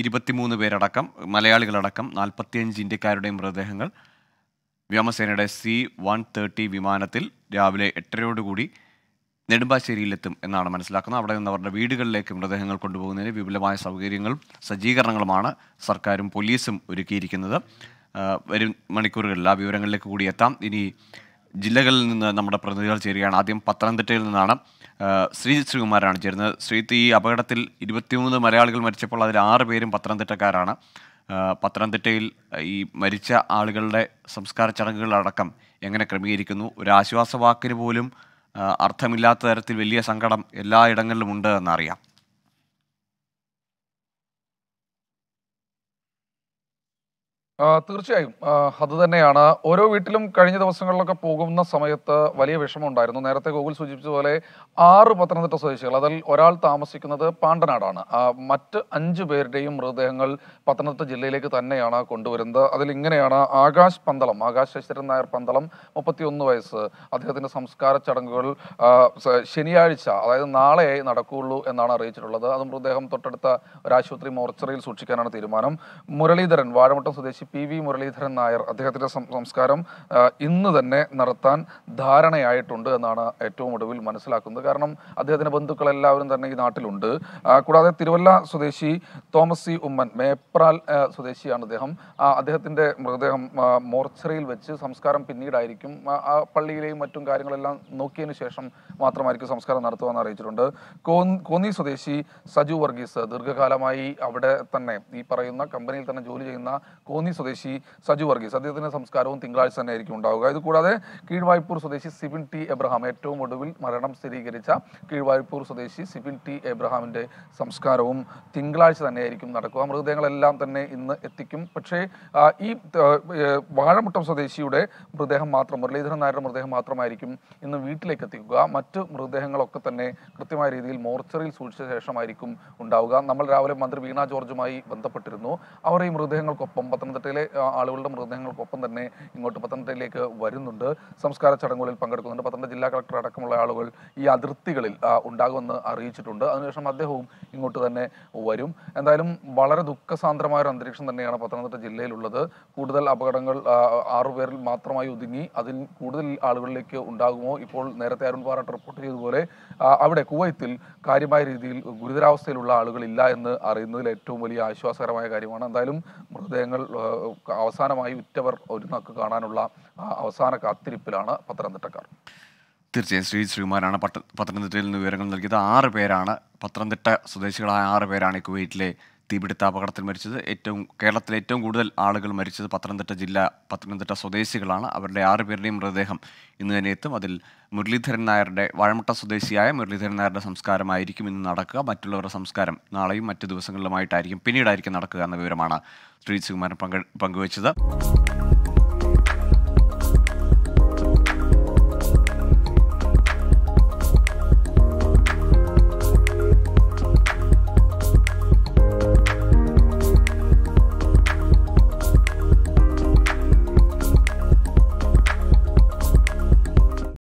ഇരുപത്തിമൂന്ന് പേരടക്കം മലയാളികളടക്കം നാൽപ്പത്തിയഞ്ച് ഇന്ത്യക്കാരുടെയും മൃതദേഹങ്ങൾ വ്യോമസേനയുടെ സി വൺ തേർട്ടി വിമാനത്തിൽ രാവിലെ എട്ടരയോടുകൂടി നെടുമ്പാശ്ശേരിയിലെത്തും എന്നാണ് മനസ്സിലാക്കുന്നത് അവിടെ നിന്ന് അവരുടെ വീടുകളിലേക്ക് മൃതദേഹങ്ങൾ കൊണ്ടുപോകുന്നതിന് വിപുലമായ സൗകര്യങ്ങളും സജ്ജീകരണങ്ങളുമാണ് സർക്കാരും പോലീസും ഒരുക്കിയിരിക്കുന്നത് വരും മണിക്കൂറുകളിൽ ആ വിവരങ്ങളിലേക്ക് കൂടി എത്താം ഇനി ജില്ലകളിൽ നിന്ന് നമ്മുടെ പ്രതിനിധികൾ ചേരുകയാണ് ആദ്യം പത്തനംതിട്ടയിൽ നിന്നാണ് ശ്രീജിത് ശ്രീകുമാരാണ് ചേരുന്നത് ശ്രീജിത്ത് ഈ അപകടത്തിൽ ഇരുപത്തിമൂന്ന് മലയാളികൾ മരിച്ചപ്പോൾ അതിൽ ആറ് പേരും പത്തനംതിട്ടക്കാരാണ് പത്തനംതിട്ടയിൽ ഈ മരിച്ച ആളുകളുടെ സംസ്കാര ചടങ്ങുകളടക്കം എങ്ങനെ ക്രമീകരിക്കുന്നു ഒരു ആശ്വാസവാക്കിന് പോലും അർത്ഥമില്ലാത്ത തരത്തിൽ വലിയ സങ്കടം എല്ലായിടങ്ങളിലും ഉണ്ട് എന്നറിയാം തീർച്ചയായും അത് തന്നെയാണ് ഓരോ വീട്ടിലും കഴിഞ്ഞ ദിവസങ്ങളിലൊക്കെ പോകുന്ന സമയത്ത് വലിയ വിഷമമുണ്ടായിരുന്നു നേരത്തെ ഗൂഗിൾ സൂചിപ്പിച്ചതുപോലെ ആറ് പത്തനംതിട്ട സ്വദേശികൾ അതിൽ ഒരാൾ താമസിക്കുന്നത് പാണ്ടനാടാണ് മറ്റ് അഞ്ചു പേരുടെയും മൃതദേഹങ്ങൾ പത്തനംതിട്ട ജില്ലയിലേക്ക് തന്നെയാണ് കൊണ്ടുവരുന്നത് അതിൽ ഇങ്ങനെയാണ് ആകാശ് പന്തളം ആകാശ് ശശിധരൻ നായർ പന്തളം മുപ്പത്തിയൊന്ന് വയസ്സ് അദ്ദേഹത്തിൻ്റെ സംസ്കാര ചടങ്ങുകൾ ശനിയാഴ്ച അതായത് നാളെ നടക്കുകയുള്ളൂ എന്നാണ് അറിയിച്ചിട്ടുള്ളത് അത് മൃതദേഹം തൊട്ടടുത്ത ഒരു ആശുപത്രി മോർച്ചറിയിൽ സൂക്ഷിക്കാനാണ് തീരുമാനം മുരളീധരൻ വാഴമുട്ടം സ്വദേശി പി വി മുരളീധരൻ നായർ അദ്ദേഹത്തിൻ്റെ സംസ്കാരം ഇന്ന് തന്നെ നടത്താൻ ധാരണയായിട്ടുണ്ട് എന്നാണ് ഏറ്റവും ഒടുവിൽ മനസ്സിലാക്കുന്നത് കാരണം അദ്ദേഹത്തിൻ്റെ ബന്ധുക്കളെല്ലാവരും തന്നെ ഈ നാട്ടിലുണ്ട് കൂടാതെ തിരുവല്ല സ്വദേശി തോമസ് സി ഉമ്മൻ മേപ്രാൽ സ്വദേശിയാണ് അദ്ദേഹം അദ്ദേഹത്തിൻ്റെ മൃതദേഹം മോർച്ചറിയിൽ വെച്ച് സംസ്കാരം പിന്നീടായിരിക്കും ആ പള്ളിയിലെയും മറ്റും കാര്യങ്ങളെല്ലാം നോക്കിയതിനു ശേഷം മാത്രമായിരിക്കും സംസ്കാരം നടത്തുവാന്ന് അറിയിച്ചിട്ടുണ്ട് കോന്നി സ്വദേശി സജു വർഗീസ് ദീർഘകാലമായി അവിടെ തന്നെ ഈ പറയുന്ന കമ്പനിയിൽ തന്നെ ജോലി ചെയ്യുന്ന കോന്നി സ്വദേശി സജു വർഗീസ് അദ്ദേഹത്തിന്റെ സംസ്കാരവും തിങ്കളാഴ്ച തന്നെ ആയിരിക്കും ഉണ്ടാവുക ഇതുകൂടാതെ കീഴ്വായ്പൂർ സ്വദേശി സിബിൻ ടി എബ്രഹാം ഏറ്റവും ഒടുവിൽ മരണം സ്ഥിരീകരിച്ച കീഴ്വായ്പൂർ സ്വദേശി സിബിൻ ടി എബ്രഹാമിന്റെ സംസ്കാരവും തിങ്കളാഴ്ച തന്നെ ആയിരിക്കും നടക്കുക മൃതദേഹങ്ങളെല്ലാം തന്നെ ഇന്ന് എത്തിക്കും പക്ഷേ ഈ വാഴമുട്ടം സ്വദേശിയുടെ മൃതദേഹം മാത്രം മുരളീധരൻ നായരുടെ മൃതദേഹം മാത്രമായിരിക്കും ഇന്ന് വീട്ടിലേക്ക് എത്തിക്കുക മറ്റ് മൃതദേഹങ്ങളൊക്കെ തന്നെ കൃത്യമായ രീതിയിൽ മോർച്ചറിയിൽ സൂക്ഷിച്ച ശേഷമായിരിക്കും ഉണ്ടാവുക നമ്മൾ രാവിലെ മന്ത്രി വീണ ജോർജുമായി ബന്ധപ്പെട്ടിരുന്നു അവർ ഈ മൃതദേഹങ്ങൾക്കൊപ്പം പത്തനംതിട്ട പത്തനംതിട്ടയിലെ ആളുകളുടെ മൃതദേഹങ്ങൾക്കൊപ്പം തന്നെ ഇങ്ങോട്ട് പത്തനംതിട്ടയിലേക്ക് വരുന്നുണ്ട് സംസ്കാര ചടങ്ങുകളിൽ പങ്കെടുക്കുന്നുണ്ട് പത്തനംതിട്ട ജില്ലാ കളക്ടർ അടക്കമുള്ള ആളുകൾ ഈ അതിർത്തികളിൽ ഉണ്ടാകുമെന്ന് അറിയിച്ചിട്ടുണ്ട് അതിനുശേഷം അദ്ദേഹവും ഇങ്ങോട്ട് തന്നെ വരും എന്തായാലും വളരെ ദുഃഖസാന്ദ്രമായ ഒരു അന്തരീക്ഷം തന്നെയാണ് പത്തനംതിട്ട ജില്ലയിലുള്ളത് കൂടുതൽ അപകടങ്ങൾ ആറുപേരിൽ മാത്രമായി ഒതുങ്ങി അതിൽ കൂടുതൽ ആളുകളിലേക്ക് ഉണ്ടാകുമോ ഇപ്പോൾ നേരത്തെ അരുൺ പാറാട്ട് റിപ്പോർട്ട് ചെയ്തതുപോലെ അവിടെ കുവൈത്തിൽ കാര്യമായ രീതിയിൽ ഗുരുതരാവസ്ഥയിലുള്ള ആളുകളില്ല എന്ന് അറിയുന്നതിൽ ഏറ്റവും വലിയ ആശ്വാസകരമായ കാര്യമാണ് എന്തായാലും മൃതദേഹങ്ങൾ അവസാനമായി ഉറ്റവർ നക്ക് കാണാനുള്ള അവസാന കാത്തിരിപ്പിലാണ് പത്തനംതിട്ടക്കാർ തീർച്ചയായും ശ്രീ ശ്രീകുമാരാണ് പട്ട പത്തനംതിട്ടയിൽ നിന്ന് വിവരങ്ങൾ നൽകിയത് ആറ് പേരാണ് പത്തനംതിട്ട സ്വദേശികളായ ആറ് പേരാണ് കുവൈറ്റിലെ തീപിടുത്ത അപകടത്തിൽ മരിച്ചത് ഏറ്റവും കേരളത്തിൽ ഏറ്റവും കൂടുതൽ ആളുകൾ മരിച്ചത് പത്തനംതിട്ട ജില്ല പത്തനംതിട്ട സ്വദേശികളാണ് അവരുടെ ആറ് പേരുടെയും മൃതദേഹം ഇന്ന് തന്നെ എത്തും അതിൽ മുരളീധരൻ നായരുടെ വാഴമുട്ട സ്വദേശിയായ മുരളീധരൻ നായരുടെ സംസ്കാരമായിരിക്കും ഇന്ന് നടക്കുക മറ്റുള്ളവരുടെ സംസ്കാരം നാളെയും മറ്റു ദിവസങ്ങളിലുമായിട്ടായിരിക്കും പിന്നീടായിരിക്കും നടക്കുക എന്ന വിവരമാണ് ശ്രീ കുമാരൻ പങ്കെടുത്ത് പങ്കുവച്ചത്